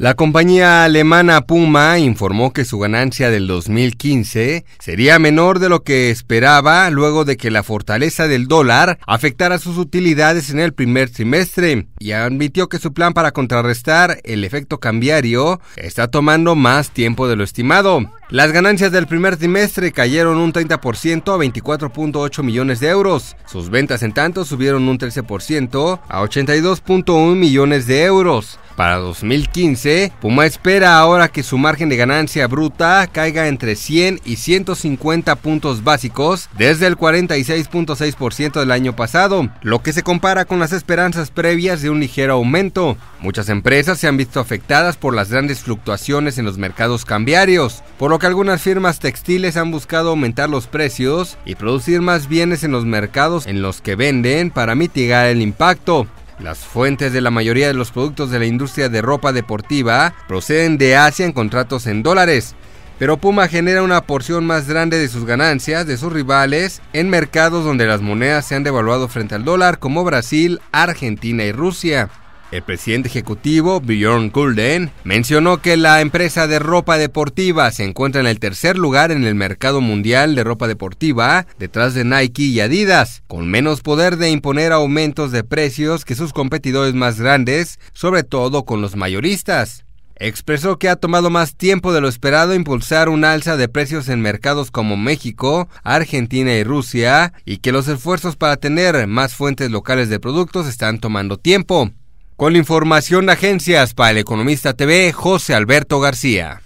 La compañía alemana Puma informó que su ganancia del 2015 sería menor de lo que esperaba luego de que la fortaleza del dólar afectara sus utilidades en el primer trimestre y admitió que su plan para contrarrestar el efecto cambiario está tomando más tiempo de lo estimado. Las ganancias del primer trimestre cayeron un 30% a 24.8 millones de euros. Sus ventas en tanto subieron un 13% a 82.1 millones de euros. Para 2015, Puma espera ahora que su margen de ganancia bruta caiga entre 100 y 150 puntos básicos desde el 46.6% del año pasado, lo que se compara con las esperanzas previas de un ligero aumento. Muchas empresas se han visto afectadas por las grandes fluctuaciones en los mercados cambiarios, por lo que algunas firmas textiles han buscado aumentar los precios y producir más bienes en los mercados en los que venden para mitigar el impacto. Las fuentes de la mayoría de los productos de la industria de ropa deportiva proceden de Asia en contratos en dólares, pero Puma genera una porción más grande de sus ganancias de sus rivales en mercados donde las monedas se han devaluado frente al dólar como Brasil, Argentina y Rusia. El presidente ejecutivo, Bjorn Gulden, mencionó que la empresa de ropa deportiva se encuentra en el tercer lugar en el mercado mundial de ropa deportiva, detrás de Nike y Adidas, con menos poder de imponer aumentos de precios que sus competidores más grandes, sobre todo con los mayoristas. Expresó que ha tomado más tiempo de lo esperado impulsar un alza de precios en mercados como México, Argentina y Rusia, y que los esfuerzos para tener más fuentes locales de productos están tomando tiempo. Con la información de Agencias para el Economista TV, José Alberto García.